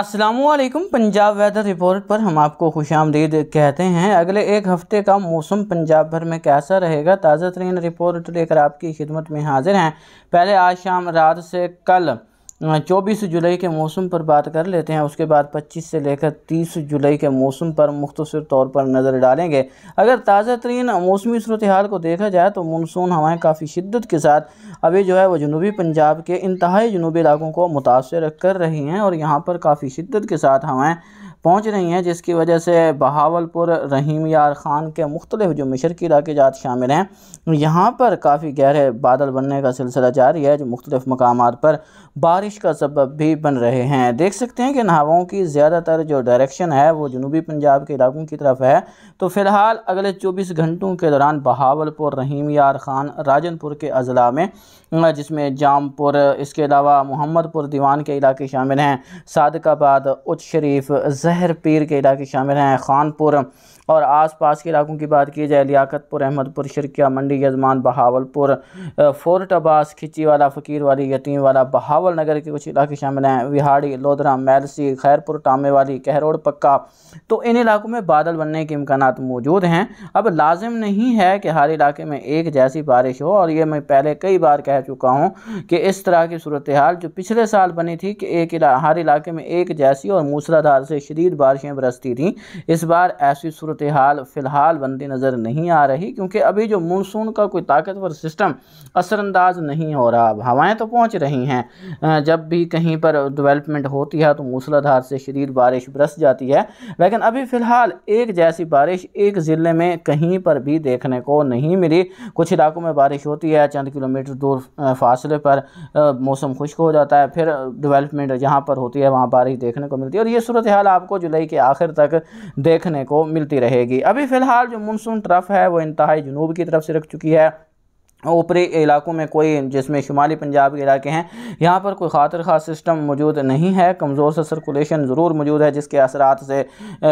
Aslam Punjab weather report पर हम आपको खुश आमदीद कहते हैं अगले एक हफ़्ते का मौसम पंजाब भर में कैसा रहेगा ताज़ा तरीन रिपोर्ट लेकर आपकी खिदमत में हाजिर हैं पहले आज शाम रात से कल हाँ, चौबीस जुलाई के मौसम पर बात कर लेते हैं उसके बाद पच्चीस से लेकर तीस जुलाई के मौसम पर मुख्तर तौर पर नज़र डालेंगे अगर ताज़ा तरीन मौसमी सूरत हाल को देखा जाए तो मानसून हवाएं काफ़ी शिद्दत के साथ अभी जो है वह जनूबी पंजाब के इंतहाई जनूबी इलाकों को मुतासर कर रही हैं और यहाँ पर काफ़ी शिद्दत के साथ हवाएँ पहुँच रही हैं जिसकी वजह से बहावलपुर रहीम यार ख़ान के मुख्तलिफ जो मशरकी इलाके जात शामिल हैं यहाँ पर काफ़ी गहरे बादल बनने का सिलसिला जारी है जो मुख्तलिफ मकाम पर बारिश का सबब भी बन रहे हैं देख सकते हैं कि नहावों की ज़्यादातर जो डायरेक्शन है वो जनूबी पंजाब के इलाकों की तरफ है तो फ़िलहाल अगले चौबीस घंटों के दौरान बहावलपुर रहीम यार ख़ान राजनपुर के अजला में जिसमें जामपुर इसके अलावा मोहम्मदपुर दीवान के इलाके शामिल हैं सादकाबाद उच शरीफ शहर पीर के इलाके शामिल हैं खानपुर और आसपास के इलाकों की बात की जाए लियाकतपुर अहमदपुर शिरकिया मंडी यजमान बहावलपुर फोर्ट अब्बास खिची वाला फ़कीर वाली यतीम वाला बहावल नगर के कुछ इलाके शामिल हैं विहाड़ी लोधरा मैलसी खैरपुर टामे वाली कहरोड़ पक्का तो इन इलाकों में बादल बनने के इम्कान मौजूद हैं अब लाजिम नहीं है कि हर इलाके में एक जैसी बारिश हो और ये मैं पहले कई बार कह चुका हूँ कि इस तरह की सूरत हाल जो पिछले साल बनी थी कि एक इला, हर इलाके में एक जैसी और मूसलाधार से शदीद बारिशें बरसती थी इस बार ऐसी सूरत सूरत हाल फ़िलहाल बनती नज़र नहीं आ रही क्योंकि अभी जो मानसून का कोई ताकतवर सिस्टम असरअंदाज नहीं हो रहा अब हवाएँ तो पहुँच रही हैं जब भी कहीं पर डिवेलपमेंट होती है तो मूसलाधार से शरीर बारिश बरस जाती है लेकिन अभी फ़िलहाल एक जैसी बारिश एक ज़िले में कहीं पर भी देखने को नहीं मिली कुछ इलाकों में बारिश होती है चंद किलोमीटर दूर फासले पर मौसम खुश्क हो जाता है फिर डिवेलपमेंट जहाँ पर होती है वहाँ बारिश देखने को मिलती है और ये सूरत हाल आपको जुलाई के आखिर तक देखने को मिलती रही रहेगी अभी फ़िलहाल जो मानसून ट्रफ है वो इंतहाई जनूब की तरफ से रख चुकी है ऊपरी इलाकों में कोई जिसमें शुमाली पंजाब के इलाके हैं यहाँ पर कोई खातर खास सिस्टम मौजूद नहीं है कमज़ोर सा सर्कुलेशन ज़रूर मौजूद है जिसके असरात से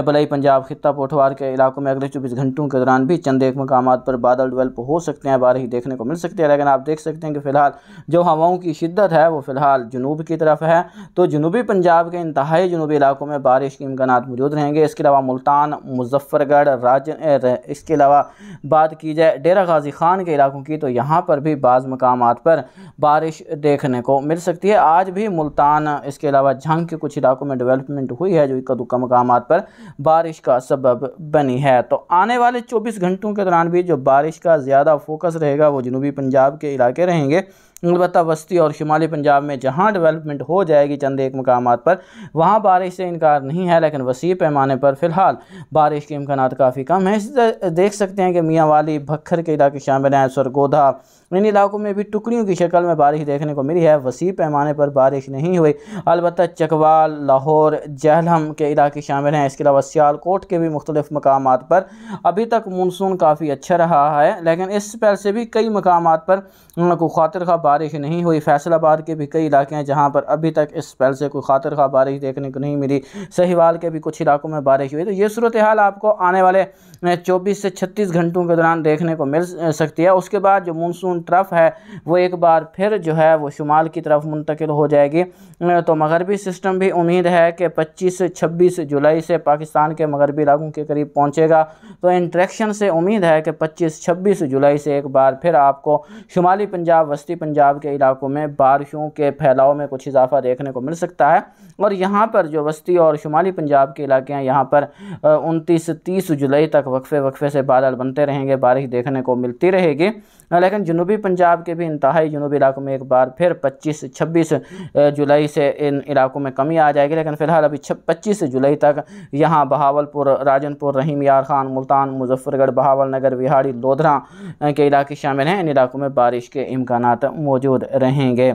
भलई पंजाब खत्ता पोठवार के इलाकों में अगले चौबीस घंटों के दौरान भी चंद एक मकाम पर बादल डिवेल्प हो सकते हैं बारिश देखने को मिल सकती है लेकिन आप देख सकते हैं कि फ़िलहाल जो हवाओं की शिद्दत है वो फ़िलहाल जनूब की तरफ है तो जनूबी पंजाब के इंतहाई जनूबी इलाकों में बारिश के इम्कान मौजूद रहेंगे इसके अलावा मुल्तान मुजफ्फरगढ़ राज इसके अलावा बात की जाए डेरा गाजी खान के इलाकों की तो यहाँ पर भी बाज़ मकाम पर बारिश देखने को मिल सकती है आज भी मुल्तान इसके अलावा झंग के कुछ इलाकों में डेवलपमेंट हुई है जो इक्का दुक्का मकाम पर बारिश का सबब बनी है तो आने वाले चौबीस घंटों के दौरान भी जो बारिश का ज़्यादा फोकस रहेगा वो जनूबी पंजाब के इलाके रहेंगे अलबत् वस्ती और शुमाली पंजाब में जहाँ डेवलपमेंट हो जाएगी चंद एक मकाम पर वहाँ बारिश से इनकार नहीं है लेकिन वसी पैमाने पर फ़िलहाल बारिश के इम्कान काफ़ी कम हैं देख सकते हैं कि मियाँ वाली भक्खर के इलाके शामिल हैं सरगोधा इन इलाकों में भी टुकड़ियों की शक्ल में बारिश देखने को मिली है वसी पैमाने पर बारिश नहीं हुई अलबत् चकवाल लाहौर जहलम के इलाके शामिल हैं इसके अलावा सियालकोट के भी मुख्तलिफ मकाम पर अभी तक मानसून काफ़ी अच्छा रहा है लेकिन इस पैल से भी कई मकाम पर कोई खातिर खा बारिश नहीं हुई फैसलाबाद के भी कई इलाके हैं जहाँ पर अभी तक इस पैल से कोई खातिर खा बारिश देखने को नहीं मिली सहीवाल के भी कुछ इलाकों में बारिश हुई तो ये सूरत हाल आपको आने वाले चौबीस से छत्तीस घंटों के दौरान देखने को मिल सकती है उसके बाद जो मानसून ट्रफ है वो एक बार फिर जो है वो शुमाल की तरफ मुंतकिल हो जाएगी तो मगरबी सिस्टम भी उम्मीद है कि 25-26 जुलाई से पाकिस्तान के मगरबी इलाकों के करीब पहुंचेगा तो इंट्रैक्शन से उम्मीद है कि 25-26 जुलाई से एक बार फिर आपको शुमाली पंजाब वस्ती पंजाब के इलाकों में बारिशों के फैलाव में कुछ इजाफा देखने को मिल सकता है और यहाँ पर जो वस्ती और शुमाली पंजाब के इलाके हैं यहाँ पर उनतीस तीस जुलाई तक वक्फे वक्फे से बादल बनते रहेंगे बारिश देखने को मिलती रहेगी लेकिन जनूबी जनूबी पंजाब के भी इंतहाई जनूबी इलाकों में एक बार फिर पच्चीस छब्बीस जुलाई से इन इलाकों में कमी आ जाएगी लेकिन फ़िलहाल अभी पच्चीस जुलाई तक यहाँ बहावलपुर राजनपुर रहीम यार खान मुल्तान मुजफ्फरगढ़ बहावल नगर बिहाड़ी लोधरा के इलाके शामिल हैं इन इलाकों में बारिश के इम्कान मौजूद रहेंगे